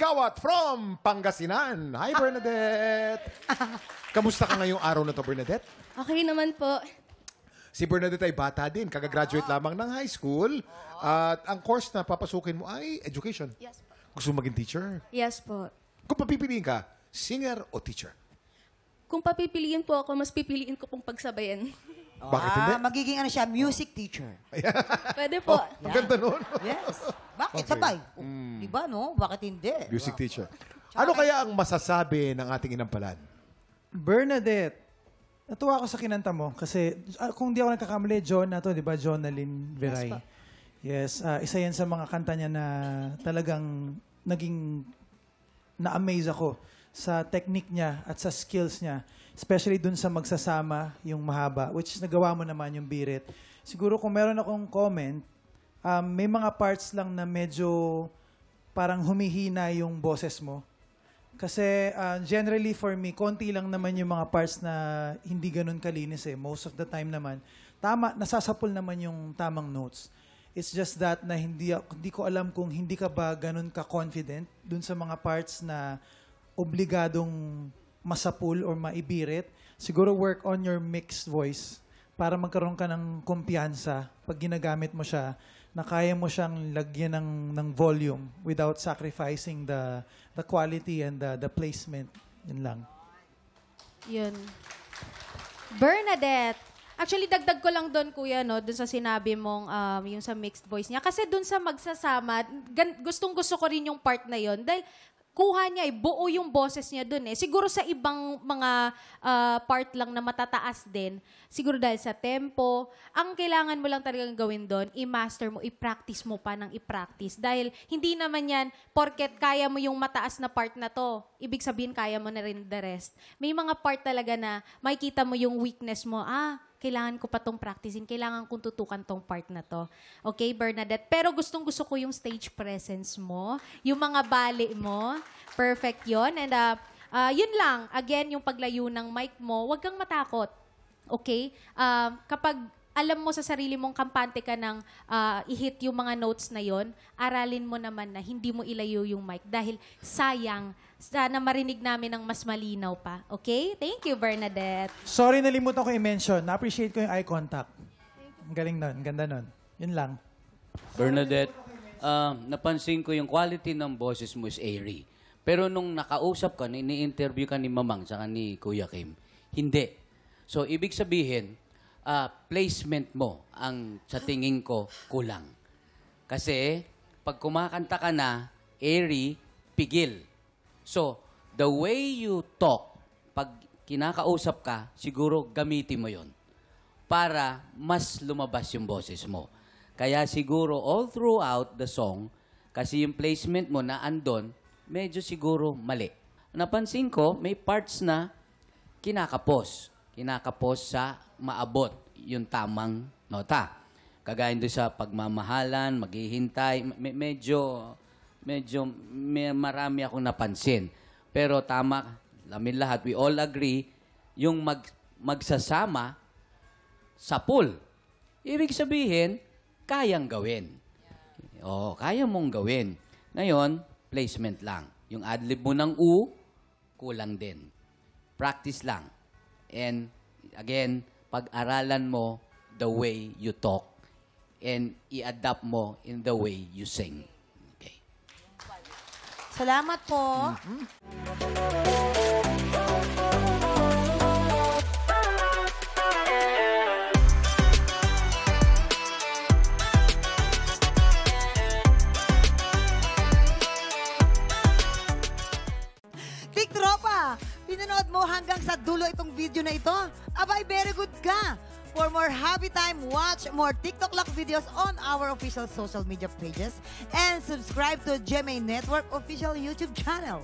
Kawat from Pangasinan. Hi, Bernadette! Kamusta ka ngayong araw na to, Bernadette? Okay naman po. Si Bernadette ay bata din, kagagraduate ah. lamang ng high school. Ah. At ang course na papasukin mo ay education. Yes po. Gusto maging teacher? Yes po. Kung papipiliin ka, singer o teacher? Kung papipiliin po ako, mas pipiliin ko pong pagsabayan. Bakit ah, hindi? Magiging ano siya, music teacher. Pwede po. Oh, ang ganda nun. Yes. Bakit? Okay. Sabay. Mm. Mm. Diba, no? Bakit hindi? Music diba? teacher. Ano kaya ang masasabi ng ating inampalan? Bernadette, natuwa ako sa kinanta mo kasi ah, kung di ako nagkakamali, John na to, di ba? John Alin Veray. Yes, Yes, ah, isa yan sa mga kanta niya na talagang naging na-amaze ako sa technique niya at sa skills niya. Especially dun sa magsasama, yung mahaba, which is nagawa mo naman yung birit. Siguro kung meron akong comment, um, may mga parts lang na medyo parang humihina yung boses mo. Kasi uh, generally for me, konti lang naman yung mga parts na hindi ganun kalinis eh. Most of the time naman, tama, nasasapol naman yung tamang notes. It's just that na hindi, hindi ko alam kung hindi ka ba ganun ka-confident dun sa mga parts na obligadong masapul or maibirit. Siguro work on your mixed voice para magkaroon ka ng kumpiyansa pag ginagamit mo siya na kaya mo siyang lagyan ng, ng volume without sacrificing the, the quality and the, the placement. Yun lang. Yun. Bernadette. Actually, dagdag ko lang doon, kuya, no, doon sa sinabi mong um, yung sa mixed voice niya. Kasi doon sa magsasama, gustong-gusto ko rin yung part na yon Dahil kuha niya, eh, buo yung boses niya dun eh. Siguro sa ibang mga uh, part lang na matataas din, siguro dahil sa tempo, ang kailangan mo lang talagang gawin doon, i-master mo, i-practice mo pa ng i-practice. Dahil hindi naman yan, porket kaya mo yung mataas na part na to, ibig sabihin kaya mo na rin the rest. May mga part talaga na makikita mo yung weakness mo, ah, kailangan ko pa tong practicein, kailangan kong tutukan tong part na to. Okay, Bernadette? Pero gustong gusto ko yung stage presence mo, yung mga bali mo. Perfect yon And uh, uh, yun lang, again, yung paglayo ng mic mo, wag kang matakot. Okay? Uh, kapag alam mo sa sarili mong kampante ka ng uh, ihit yung mga notes na yon, aralin mo naman na hindi mo ilayo yung mic dahil sayang sana marinig namin ng mas malinaw pa. Okay? Thank you, Bernadette. Sorry, nalimutan ko i-mention. Na-appreciate ko yung eye contact. Ang galing nun. Ang ganda nun. Yun lang. Bernadette, uh, napansin ko yung quality ng boses mo is airy. Pero nung nakausap ka, ni-interview ka ni Mamang sa ni Kuya Kim, hindi. So, ibig sabihin, uh, placement mo ang sa tingin ko kulang. Kasi pag kumakanta ka na, airy, pigil. So, the way you talk, pag kinakausap ka, siguro gamitin mo yon para mas lumabas yung boses mo. Kaya siguro all throughout the song, kasi yung placement mo na andon, medyo siguro mali. Napansin ko, may parts na kinakapos. Kinakapos sa maabot yung tamang nota. Kagaya doon sa pagmamahalan, maghihintay, me- medyo, medyo may marami akong napansin. Pero tama, lamin lahat, we all agree, yung mag, magsasama sa pool. Ibig sabihin, kayang gawin. Oo, kaya mong gawin. Ngayon, placement lang. Yung adlib mo ng U, kulang din. Practice lang. And again, pag-aralan mo the way you talk and i-adapt mo in the way you sing. Okay. Salamat po. Mm-hmm. pinanood mo hanggang sa dulo itong video na ito, abay very good ka! For more happy time, watch more TikTok Lock videos on our official social media pages and subscribe to GMA Network official YouTube channel.